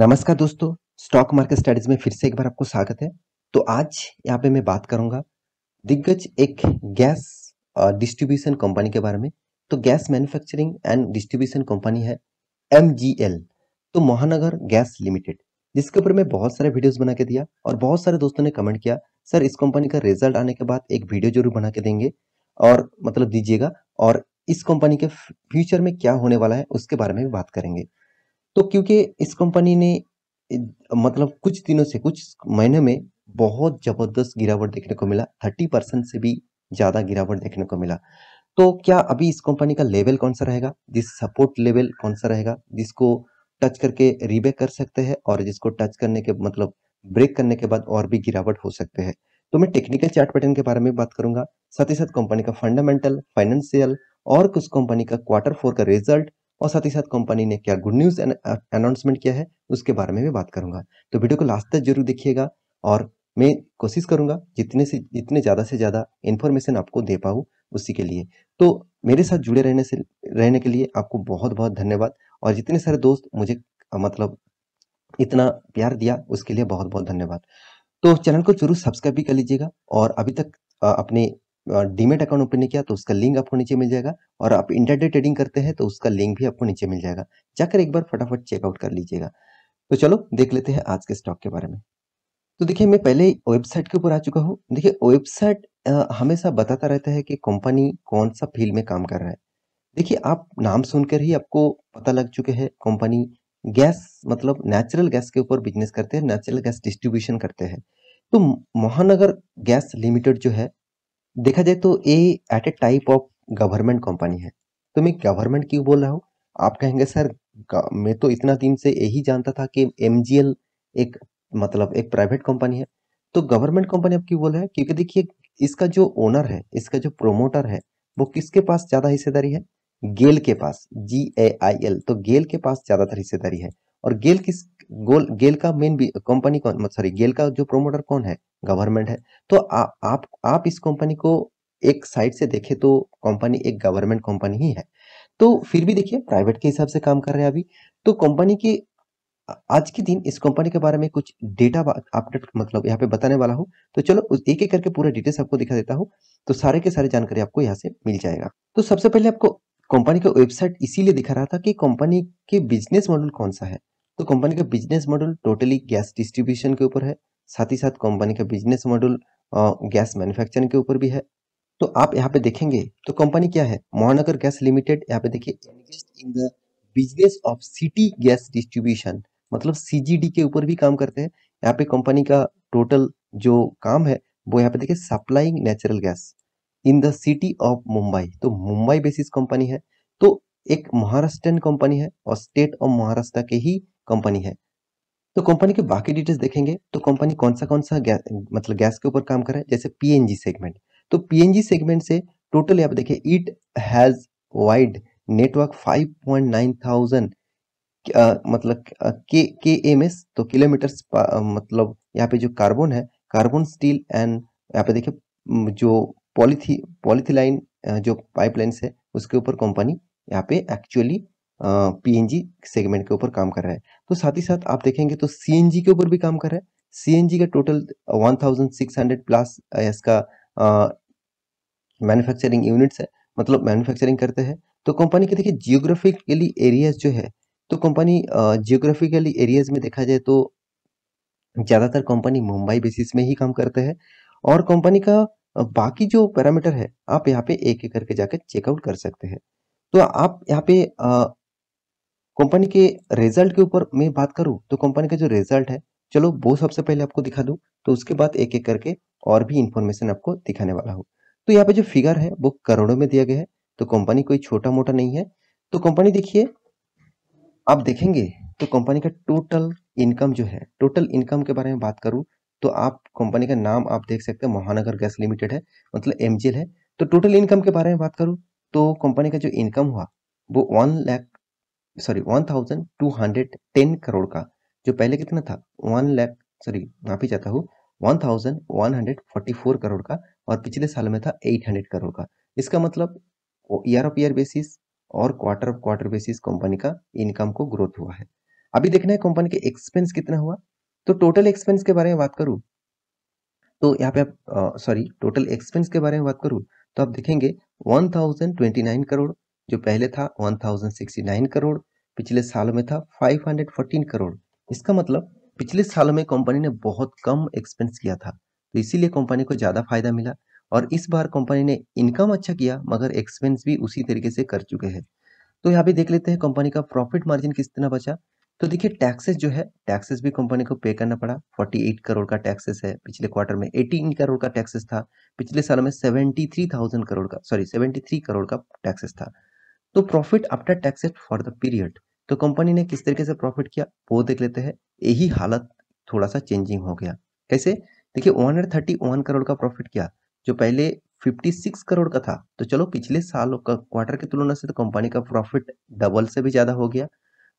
नमस्कार दोस्तों stock market studies में फिर से एक बार आपको स्वागत है तो आज यहाँ पे मैं बात करूंगा दिग्गज एक गैस डिस्ट्रीब्यूशन कंपनी के बारे में तो gas manufacturing and distribution company है एम तो महानगर गैस लिमिटेड जिसके ऊपर मैं बहुत सारे वीडियोज बना के दिया और बहुत सारे दोस्तों ने कमेंट किया सर इस कंपनी का रिजल्ट आने के बाद एक वीडियो जरूर बना के देंगे और मतलब दीजिएगा और इस कंपनी के फ्यूचर में क्या होने वाला है उसके बारे में भी बात करेंगे तो क्योंकि इस कंपनी ने मतलब कुछ दिनों से कुछ महीने में बहुत ज़बरदस्त गिरावट देखने को मिला थर्टी परसेंट से भी ज़्यादा गिरावट देखने को मिला तो क्या अभी इस कंपनी का लेवल कौन सा रहेगा जिस सपोर्ट लेवल कौन सा रहेगा जिसको टच करके रीबेक कर सकते हैं और जिसको टच करने के मतलब ब्रेक करने के बाद और भी गिरावट हो सकते हैं तो मैं टेक्निकल चार्ट पैटर्न के बारे में बात करूंगा साथ ही साथ कंपनी का फंडामेंटल फाइनेंशियल और कुछ कंपनी का क्वार्टर फोर का रिजल्ट और साथ ही साथ कंपनी ने क्या गुड न्यूज़ अनाउंसमेंट किया है उसके बारे में भी बात करूंगा तो वीडियो को लास्ट तक जरूर देखिएगा और मैं कोशिश करूंगा जितने से जितने ज़्यादा से ज़्यादा इन्फॉर्मेशन आपको दे पाऊँ उसी के लिए तो मेरे साथ जुड़े रहने से रहने के लिए आपको बहुत बहुत धन्यवाद और जितने सारे दोस्त मुझे मतलब इतना प्यार दिया उसके लिए बहुत बहुत धन्यवाद तो चैनल को जरूर सब्सक्राइब भी कर लीजिएगा और अभी तक अपने डीमेट अकाउंट ओपन नहीं किया तो उसका लिंक आपको नीचे मिल जाएगा और आप इंटरडे ट्रेडिंग करते हैं तो उसका लिंक भी आपको नीचे मिल जाएगा जाकर एक बार फटाफट चेकआउट कर लीजिएगा तो चलो देख लेते हैं आज के स्टॉक के बारे में तो देखिए मैं पहले वेबसाइट के ऊपर आ चुका हूँ देखिए वेबसाइट हमेशा बताता रहता है कि कंपनी कौन सा फील्ड में काम कर रहा है देखिए आप नाम सुनकर ही आपको पता लग चुके हैं कंपनी गैस मतलब नेचुरल गैस के ऊपर बिजनेस करते हैं नेचुरल गैस डिस्ट्रीब्यूशन करते हैं तो महानगर गैस लिमिटेड जो है देखा जाए तो ये एट a type of government company है तो मैं गवर्नमेंट क्यों बोल रहा हूँ आप कहेंगे सर मैं तो इतना दिन से यही जानता था कि एम एक मतलब एक प्राइवेट कंपनी है तो गवर्नमेंट कंपनी आप क्यों बोल रहे हैं क्योंकि देखिए इसका जो ओनर है इसका जो प्रोमोटर है वो किसके पास ज़्यादा हिस्सेदारी है गेल के पास जी ए आई एल तो गेल के पास ज़्यादातर हिस्सेदारी है और गेल किस गोल गेल का मेन कंपनी कौन सॉरी गेल का जो प्रोमोटर कौन है गवर्नमेंट है तो आ, आप आप इस कंपनी को एक साइड से देखें तो कंपनी एक गवर्नमेंट कंपनी ही है तो फिर भी देखिए प्राइवेट के हिसाब से काम कर रहे हैं अभी तो कंपनी की आज के दिन इस कंपनी के बारे में कुछ डेटा अपडेट मतलब यहाँ पे बताने वाला हूँ तो चलो उस एक एक करके पूरा डिटेल्स आपको दिखा देता हूँ तो सारे के सारे जानकारी आपको यहाँ से मिल जाएगा तो सबसे पहले आपको कंपनी का वेबसाइट इसीलिए दिखा रहा था कि कंपनी के बिजनेस मॉडल कौन सा है तो कंपनी का business model totally gas distribution के ऊपर है साथ ही साथ कंपनी का बिजनेस मॉडल गैस मैन्युफैक्चरिंग के ऊपर भी है तो आप यहाँ पे देखेंगे तो कंपनी क्या है महानगर गैस लिमिटेड यहाँ पे देखिए in the business of city gas distribution मतलब सीजीडी के ऊपर भी काम करते हैं यहाँ पे कंपनी का टोटल जो काम है वो यहाँ पे देखिए supplying natural gas in the city of Mumbai तो मुंबई बेसिस कंपनी है तो एक महाराष्ट्र कंपनी है और स्टेट ऑफ महाराष्ट्र के ही कंपनी है तो कंपनी के बाकी डिटेल्स देखेंगे तो कंपनी कौन सा कौन सा गैस मतलब गैस के ऊपर काम कर रहा है जैसे पीएनजी सेगमेंट तो पीएनजी सेगमेंट से टोटल आप देखिए it has wide network 5.9 thousand मतलब के के एम एस तो किलोमीटर मतलब यहाँ पे जो कार्बन है कार्बन स्टील एंड यहाँ पे देखिए जो पॉलीथी पॉलीथीलाइन जो पाइपलाइन है उसके ऊपर कंपनी यहाँ पे एक्चुअली पीएनजी सेगमेंट के ऊपर काम कर रहा है तो साथ ही साथ आप देखेंगे तो सीएनजी के ऊपर भी काम कर रहा है सीएनजी का टोटल 1600 प्लस इसका मैन्युफैक्चरिंग यूनिट्स है मतलब मैन्युफैक्चरिंग करते हैं तो कंपनी के देखिए जियोग्राफिकली एरियाज जो है तो कंपनी जियोग्राफिकली एरियाज में देखा जाए तो ज़्यादातर कंपनी मुंबई बेसिस में ही काम करते हैं और कंपनी का बाकी जो पैरामीटर है आप यहाँ पे एक एक करके जाकर चेकआउट कर सकते हैं तो आप यहाँ पे कंपनी के रिजल्ट के ऊपर मैं बात करूं तो कंपनी का जो रिजल्ट है चलो वो सबसे पहले आपको दिखा दूं तो उसके बाद एक एक करके और भी इंफॉर्मेशन आपको दिखाने वाला हूँ तो यहाँ पे जो फिगर है वो करोड़ों में दिया गया है तो कंपनी कोई छोटा मोटा नहीं है तो कंपनी देखिए आप देखेंगे तो कंपनी का टोटल इनकम जो है टोटल इनकम के बारे में बात करूँ तो आप कंपनी का नाम आप देख सकते हैं महानगर गैस लिमिटेड है मतलब एमजीएल है तो टोटल इनकम के बारे में बात करूँ तो कंपनी का जो इनकम हुआ वो one lakh sorry one thousand two hundred ten crore का जो पहले कितना था वन लैख सॉरी माफी चाहता हूँ फोर करोड़ का और पिछले साल में था एट हंड्रेड करोड़ का इसका मतलब ईयर ऑफ ईयर बेसिस और quarter of quarter basis company का इनकम को ग्रोथ हुआ है अभी देखना है कंपनी के एक्सपेंस कितना हुआ तो टोटल एक्सपेंस के बारे में बात करूँ तो यहाँ पे आप सॉरी टोटल एक्सपेंस के बारे में बात करूँ तो आप देखेंगे नाइन करोड़ जो पहले था 1069 करोड़ पिछले साल में था 514 करोड़ इसका मतलब पिछले साल में कंपनी ने बहुत कम एक्सपेंस किया था तो इसीलिए कंपनी को ज़्यादा फायदा मिला और इस बार कंपनी ने इनकम अच्छा किया मगर एक्सपेंस भी उसी तरीके से कर चुके हैं तो यहाँ पे देख लेते हैं कंपनी का प्रॉफिट मार्जिन किस तरह बचा तो देखिए टैक्सेस जो है टैक्सेस भी कंपनी को पे करना पड़ा 48 करोड़ का टैक्सेस है पिछले क्वार्टर में 18 करोड़ का टैक्सेस था पिछले साल में 73,000 करोड़ का सॉरी 73 करोड़ का टैक्सेस था तो profit after tax for the period तो कंपनी ने किस तरीके से प्रॉफिट किया वो देख लेते हैं यही हालत थोड़ा सा चेंजिंग हो गया कैसे देखिए 131 करोड़ का प्रॉफिट किया जो पहले 56 करोड़ का था तो चलो पिछले सालों का क्वार्टर की तुलना से तो कंपनी का प्रॉफिट डबल से भी ज़्यादा हो गया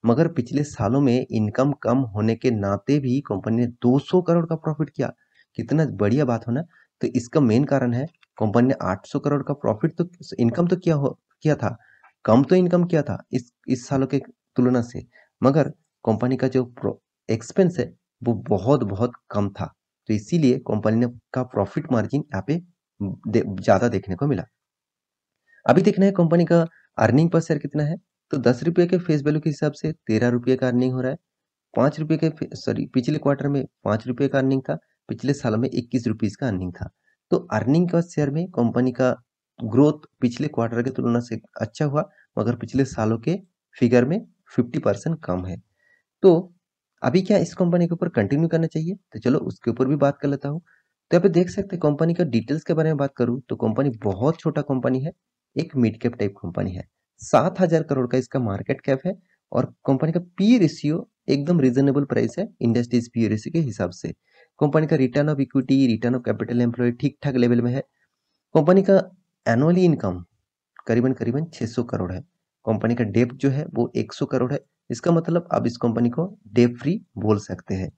मगर पिछले सालों में इनकम कम होने के नाते भी कंपनी ने 200 करोड़ का प्रॉफिट किया कितना बढ़िया बात होना तो इसका मेन कारण है कंपनी ने 800 करोड़ का प्रॉफिट तो इनकम तो किया हो किया था कम तो इनकम किया था इस इस सालों के तुलना से मगर कंपनी का जो एक्सपेंस है वो बहुत बहुत कम था तो इसीलिए कंपनी ने का प्रॉफिट मार्जिन यहाँ पे दे, ज़्यादा देखने को मिला अभी देखना है कंपनी का अर्निंग पर शेयर कितना है तो दस रुपये के फेस वैल्यू के हिसाब से तेरह रुपये का अर्निंग हो रहा है पाँच रुपये के सॉरी पिछले क्वार्टर में पाँच रुपये का अर्निंग था पिछले साल में इक्कीस रुपीज़ का अर्निंग था तो अर्निंग का शेयर में कंपनी का ग्रोथ पिछले क्वार्टर की तुलना से अच्छा हुआ मगर पिछले सालों के फिगर में 50 परसेंट कम है तो अभी क्या इस कंपनी के ऊपर कंटिन्यू करना चाहिए तो चलो उसके ऊपर भी बात कर लेता हूँ तो यहाँ पे देख सकते हैं कंपनी का डिटेल्स के बारे में बात करूँ तो कंपनी बहुत छोटा कंपनी है एक मिड कैप टाइप कंपनी है सात हजार करोड़ का इसका मार्केट कैप है और कंपनी का पी रेशियो एकदम रीजनेबल प्राइस है इंडस्ट्रीज पी रेशियो के हिसाब से कंपनी का return of equity return of capital employ ठीक ठाक लेवल में है कंपनी का एनुअली इनकम करीबन करीबन 600 करोड़ है कंपनी का डेप जो है वो 100 करोड़ है इसका मतलब आप इस कंपनी को डेप फ्री बोल सकते हैं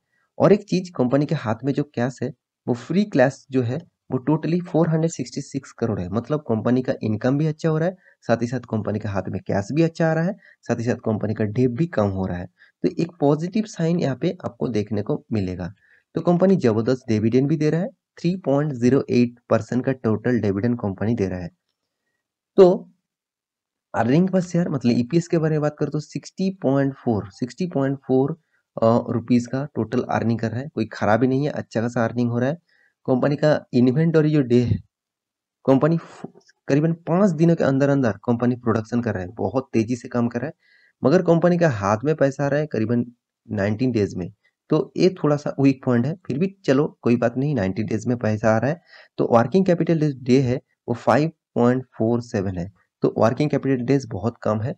और एक चीज कंपनी के हाथ में जो कैश है वो फ्री क्लास जो है वो टोटली 466 करोड़ है मतलब कंपनी का इनकम भी अच्छा हो रहा है साथ ही साथ कंपनी के हाथ में कैश भी अच्छा आ रहा है साथ ही साथ कंपनी का डेप भी कम हो रहा है तो एक पॉजिटिव साइन यहाँ पे आपको देखने को मिलेगा तो कंपनी जबरदस्त डिविडेंड भी दे रहा है 3.08 परसेंट का टोटल डिविडेंड कंपनी दे रहा है तो अर्निंग पर शेयर मतलब ईपीएस e के बारे में बात करें तो 60.4 60.4 रुपीज का टोटल अर्निंग कर रहा है कोई खराब ही नहीं है अच्छा खासा अर्निंग हो रहा है कंपनी का इन्वेंटरी जो डे है कंपनी करीबन पाँच दिनों के अंदर अंदर कंपनी प्रोडक्शन कर रहा है बहुत तेजी से काम कर रहा है मगर कंपनी का हाथ में पैसा आ रहा है करीबन नाइनटीन डेज में तो ये थोड़ा सा वीक पॉइंट है फिर भी चलो कोई बात नहीं नाइन्टी डेज में पैसा आ रहा है तो वर्किंग कैपिटल डे है वो फाइव पॉइंट फोर सेवन है तो वर्किंग कैपिटल डेज बहुत कम है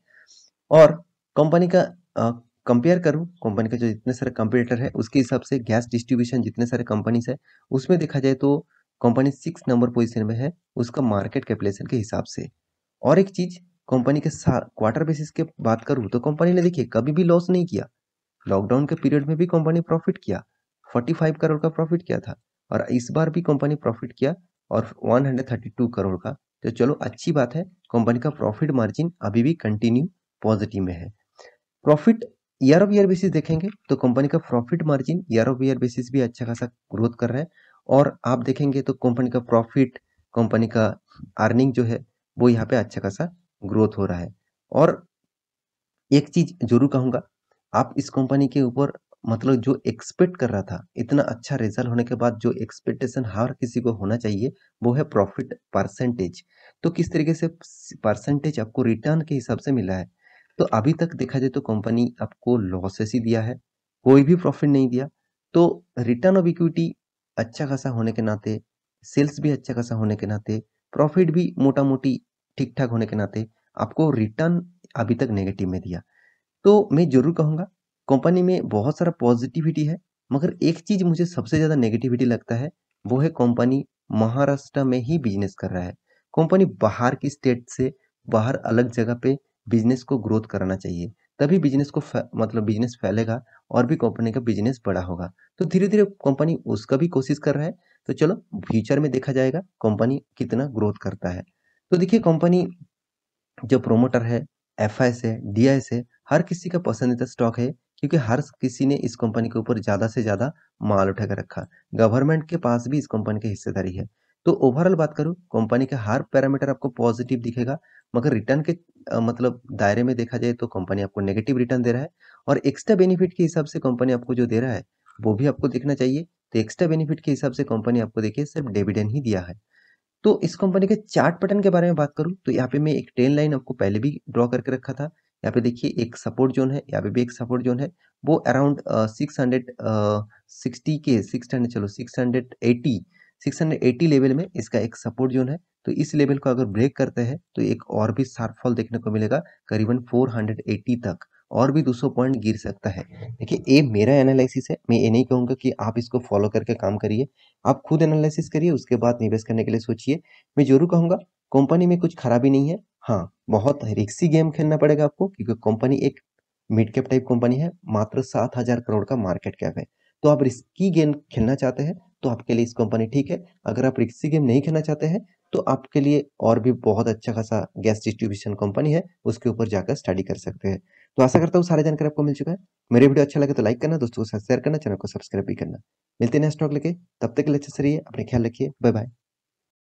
और कंपनी का कंपेयर करूँ कंपनी का जो जितने सारे कंपटीटर है उसके हिसाब से गैस डिस्ट्रीब्यूशन जितने सारे कंपनीज है उसमें देखा जाए तो कंपनी सिक्स नंबर पोजिशन में है उसका मार्केट कैपिटेशन के हिसाब से और एक चीज़ कंपनी के क्वार्टर बेसिस के बात करूँ तो कंपनी ने देखिए कभी भी लॉस नहीं किया लॉकडाउन के पीरियड में भी कंपनी प्रॉफिट किया 45 करोड़ का प्रॉफिट किया था और इस बार भी कंपनी प्रॉफिट किया और 132 करोड़ का तो चलो अच्छी बात है कंपनी का प्रॉफिट मार्जिन अभी भी कंटिन्यू पॉजिटिव में है profit year of year basis देखेंगे तो कंपनी का profit margin year of year basis भी अच्छा खासा ग्रोथ कर रहा है और आप देखेंगे तो कंपनी का प्रॉफिट कंपनी का अर्निंग जो है वो यहाँ पे अच्छा खासा ग्रोथ हो रहा है और एक चीज जरूर कहूंगा आप इस कंपनी के ऊपर मतलब जो एक्सपेक्ट कर रहा था इतना अच्छा रिजल्ट होने के बाद जो एक्सपेक्टेशन हर किसी को होना चाहिए वो है प्रॉफिट परसेंटेज तो किस तरीके से परसेंटेज आपको रिटर्न के हिसाब से मिला है तो अभी तक देखा जाए तो कंपनी आपको लॉसेस ही दिया है कोई भी प्रॉफिट नहीं दिया तो रिटर्न ऑफ इक्विटी अच्छा खासा होने के नाते सेल्स भी अच्छा खासा होने के नाते प्रॉफिट भी मोटा मोटी ठीक ठाक होने के नाते आपको रिटर्न अभी तक नेगेटिव में दिया तो मैं ज़रूर कहूँगा कंपनी में बहुत सारा पॉजिटिविटी है मगर एक चीज़ मुझे सबसे ज़्यादा नेगेटिविटी लगता है वो है कंपनी महाराष्ट्र में ही बिजनेस कर रहा है कंपनी बाहर की स्टेट से बाहर अलग जगह पे बिजनेस को ग्रोथ कराना चाहिए तभी बिजनेस को मतलब बिजनेस फैलेगा और भी कंपनी का बिजनेस बड़ा होगा तो धीरे धीरे कंपनी उसका भी कोशिश कर रहा है तो चलो फ्यूचर में देखा जाएगा कंपनी कितना ग्रोथ करता है तो देखिए कंपनी जो प्रोमोटर है एफ है डी है हर किसी का पसंदीदा स्टॉक है क्योंकि हर किसी ने इस कंपनी के ऊपर ज़्यादा से ज़्यादा माल उठा कर रखा गवर्नमेंट के पास भी इस कंपनी की हिस्सेदारी है तो ओवरऑल बात करूं कंपनी का हर पैरामीटर आपको पॉजिटिव दिखेगा मगर रिटर्न के मतलब दायरे में देखा जाए तो कंपनी आपको नेगेटिव रिटर्न दे रहा है और एक्स्ट्रा बेनिफिट के हिसाब से कंपनी आपको जो दे रहा है वो भी आपको देखना चाहिए तो एक्स्ट्रा बेनिफिट के हिसाब से कंपनी आपको देखिए सिर्फ डेविडेंड ही दिया है तो इस कंपनी के चार्ट पैटर्न के बारे में बात करूँ तो यहाँ पे मैं एक ट्रेन लाइन आपको पहले भी ड्रॉ करके रखा था यहाँ पे देखिए एक सपोर्ट जोन है यहाँ पे भी एक सपोर्ट जोन है वो अराउंड सिक्स हंड्रेड सिक्सटी के सिक्स हंड्रेड चलो six hundred eighty six hundred eighty level में इसका एक सपोर्ट जोन है तो इस लेवल को अगर ब्रेक करते हैं तो एक और भी शार्प फॉल देखने को मिलेगा करीबन फोर हंड्रेड एटी तक और भी 200 पॉइंट गिर सकता है देखिए ये मेरा एनालिसिस है मैं ये नहीं कहूँगा कि आप इसको फॉलो करके काम करिए आप खुद एनालिसिस करिए उसके बाद निवेश करने के लिए सोचिए मैं जरूर कहूँगा कंपनी में कुछ खराबी नहीं है हाँ बहुत रिक्सी गेम खेलना पड़ेगा आपको क्योंकि कंपनी एक मिड कैप टाइप कंपनी है मात्र सात हजार करोड़ का मार्केट कैप है तो आप रिस्की गेम खेलना चाहते हैं तो आपके लिए इस कंपनी ठीक है अगर आप रिक्सी गेम नहीं खेलना चाहते हैं तो आपके लिए और भी बहुत अच्छा खासा गैस डिस्ट्रीब्यूशन कंपनी है उसके ऊपर जाकर स्टडी कर सकते हैं तो आशा करता हूँ सारे जानकारी आपको मिल चुका है मेरे वीडियो अच्छा लगे तो लाइक करना दोस्तों के साथ शेयर करना चैनल को सब्सक्राइब भी करना मिलते हैं स्टॉक लेके तब तक के लिए अच्छे से रहिए अपने ख्याल रखिए बाय बाय